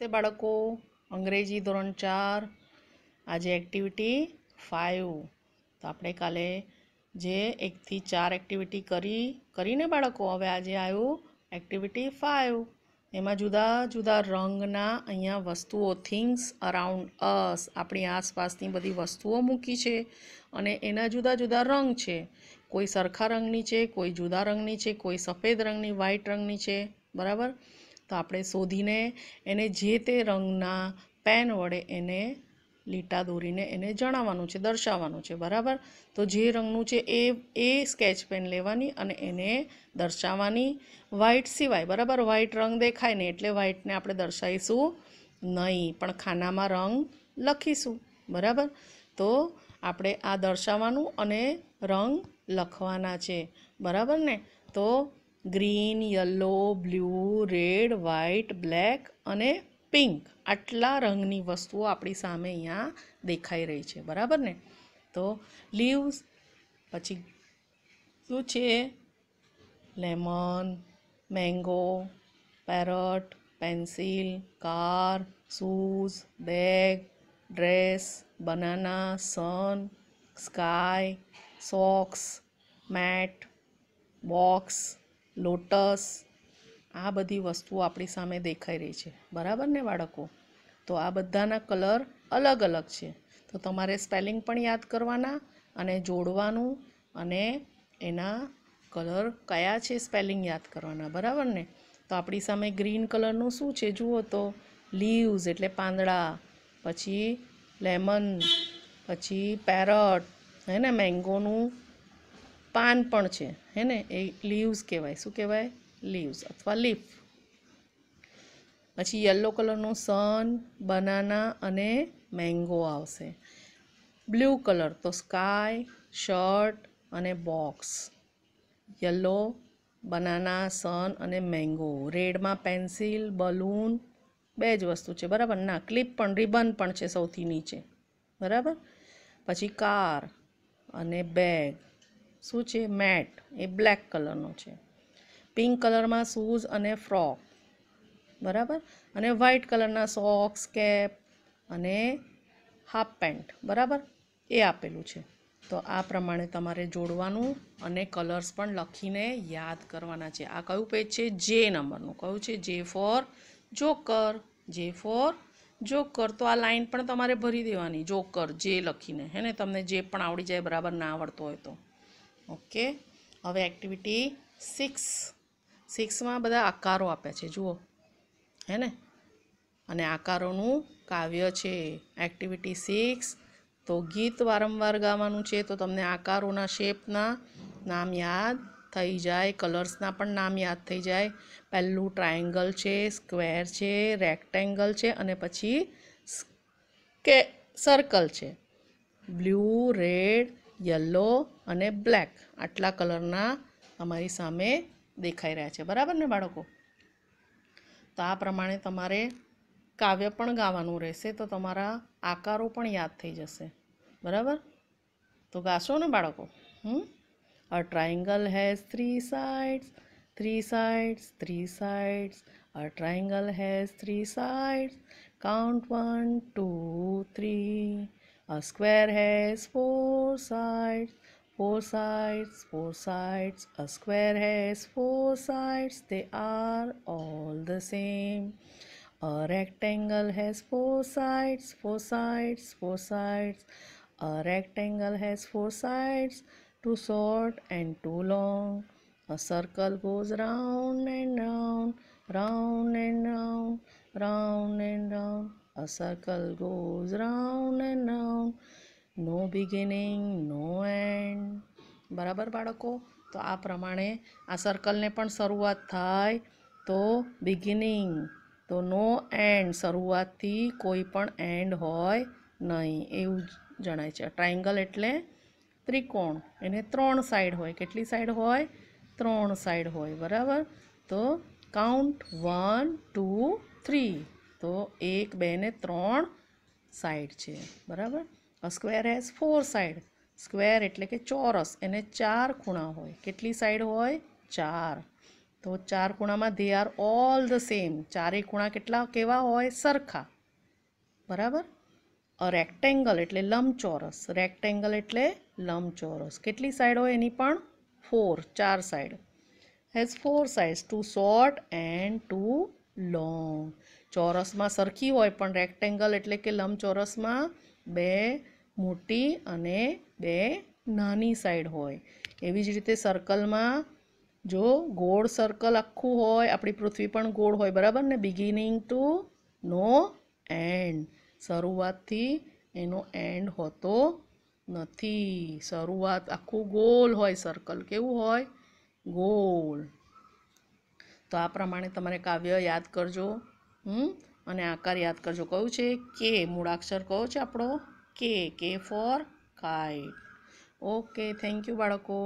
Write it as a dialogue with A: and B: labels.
A: તે બાળકો અંગ્રેજી ધોરણ ચાર આજે એક્ટિવિટી ફાઇવ તો આપણે કાલે જે એકથી ચાર એક્ટિવિટી કરી કરીને બાળકો હવે આજે આવ્યું એક્ટિવિટી ફાઇવ એમાં જુદા જુદા રંગના અહીંયા વસ્તુઓ થિંગ્સ અરાઉન્ડ અસ આપણી આસપાસની બધી વસ્તુઓ મૂકી છે અને એના જુદા જુદા રંગ છે કોઈ સરખા રંગની છે કોઈ જુદા રંગની છે કોઈ સફેદ રંગની વ્હાઈટ રંગની છે બરાબર તો આપણે શોધીને એને જે તે રંગના પેન વડે એને લીટા દોરીને એને જણાવવાનું છે દર્શાવવાનું છે બરાબર તો જે રંગનું છે એ એ સ્કેચ પેન લેવાની અને એને દર્શાવવાની વ્હાઇટ સિવાય બરાબર વ્હાઇટ રંગ દેખાય ને એટલે વ્હાઇટને આપણે દર્શાવીશું નહીં પણ ખાનામાં રંગ લખીશું બરાબર તો આપણે આ દર્શાવવાનું અને રંગ લખવાના છે બરાબર ને તો green yellow blue red white black અને પિંક આટલા રંગની વસ્તુઓ આપણી સામે અહીંયા દેખાઈ રહી છે બરાબર ને તો લીવ્સ પછી શું છે lemon mango parrot pencil car shoes bag dress banana sun sky socks mat box lotus આ બધી વસ્તુઓ આપણી સામે દેખાઈ રહી છે બરાબર ને બાળકો તો આ બધાના કલર અલગ અલગ છે તો તમારે સ્પેલિંગ પણ યાદ કરવાના અને જોડવાનું અને એના કલર કયા છે સ્પેલિંગ યાદ કરવાના બરાબર ને તો આપણી સામે ગ્રીન કલરનું શું છે જુઓ તો લીવ્સ એટલે પાંદડા પછી લેમન પછી પેરટ હે ને મેંગોનું પાન પણ છે હે ને એ લીવ્સ કહેવાય શું કહેવાય લીવ્સ અથવા લીફ પછી યલો કલરનું સન બનાના અને મેંગો આવશે બ્લુ કલર તો સ્કાય શર્ટ અને બોક્સ યલો બનાના સન અને મેંગો રેડમાં પેન્સિલ બલૂન બે જ વસ્તુ છે બરાબર ના ક્લિપ પણ રિબન પણ છે સૌથી નીચે બરાબર પછી કાર અને બેગ શું છે મેટ એ બ્લેક કલરનો છે પિંક કલરમાં શૂઝ અને ફ્રોક બરાબર અને વ્હાઇટ કલરના સોક્સ કેપ અને હાફ પેન્ટ બરાબર એ આપેલું છે તો આ પ્રમાણે તમારે જોડવાનું અને કલર્સ પણ લખીને યાદ કરવાના છે આ કયું પેજ છે જે નંબરનું કયું છે જે ફોર જોકર જે ફોર જોકર તો આ લાઈન પણ તમારે ભરી દેવાની જોકર જે લખીને હે ને તમને જે પણ આવડી જાય બરાબર ના આવડતો હોય તો ઓકે હવે એક્ટિવિટી સિક્સ સિક્સમાં બધા આકારો આપ્યા છે જુઓ હે ને અને આકારોનું કાવ્ય છે એક્ટિવિટી સિક્સ તો ગીત વારંવાર ગાવાનું છે તો તમને આકારોના શેપના નામ યાદ થઈ જાય કલર્સના પણ નામ યાદ થઈ જાય પહેલું ટ્રાયેંગલ છે સ્ક્વેર છે રેક્ટેંગલ છે અને પછી કે સર્કલ છે બ્લુ રેડ યલો અને બ્લેક આટલા કલરના તમારી સામે દેખાઈ રહ્યા છે બરાબર ને બાળકો તો આ પ્રમાણે તમારે કાવ્ય પણ ગાવાનું રહેશે તો તમારા આકારો પણ યાદ થઈ જશે બરાબર તો ગાશો ને બાળકો hmm a triangle has three sides three sides three sides a triangle has three sides count one two three A square has four sides, four sides, four sides. A square has four sides, they are all the same. A rectangle has four sides, four sides, four sides. A rectangle has four sides, too short and too long. A circle goes round and round, round and round, round and round. A circle goes round and round. No beginning no end બરાબર બાળકો તો આ પ્રમાણે આ સર્કલને પણ શરૂઆત થાય તો બિગિનિંગ તો નો એન્ડ શરૂઆતથી કોઈ પણ એન્ડ હોય નહીં એવું જણાય છે ટ્રાયેંગલ એટલે ત્રિકોણ એને ત્રણ સાઈડ હોય કેટલી સાઈડ હોય ત્રણ સાઈડ હોય બરાબર તો કાઉન્ટ વન ટુ થ્રી તો એક બે ને ત્રણ સાઈડ છે બરાબર square has four side square એટલે કે ચોરસ એને ચાર ખૂણા હોય કેટલી સાઈડ હોય ચાર તો ચાર ખૂણામાં they are all the same ચારે ખૂણા કેટલા કેવા હોય સરખા બરાબર રેક્ટેંગલ એટલે લંબચોરસ રેક્ટેંગલ એટલે લંબચોરસ કેટલી સાઈડ હોય એની પણ ફોર ચાર સાઈડ હેઝ ફોર સાઇઝ two short and two long ચોરસમાં સરખી હોય પણ રેક્ટેંગલ એટલે કે લંબચોરસમાં બે મોટી અને બે નાની સાઈડ હોય એવી જ રીતે સર્કલમાં જો ગોળ સર્કલ આખું હોય આપણી પૃથ્વી પણ ગોળ હોય બરાબર ને બિગિનિંગ ટુ નો એન્ડ શરૂઆતથી એનો એન્ડ હોતો નથી શરૂઆત આખું ગોલ હોય સર્કલ કેવું હોય ગોળ તો આ પ્રમાણે તમારે કાવ્ય યાદ કરજો હમ અને આકાર યાદ કરજો કયું છે કે મૂળાક્ષર કયો છે આપણો કે કે four kite okay thank you બાળકો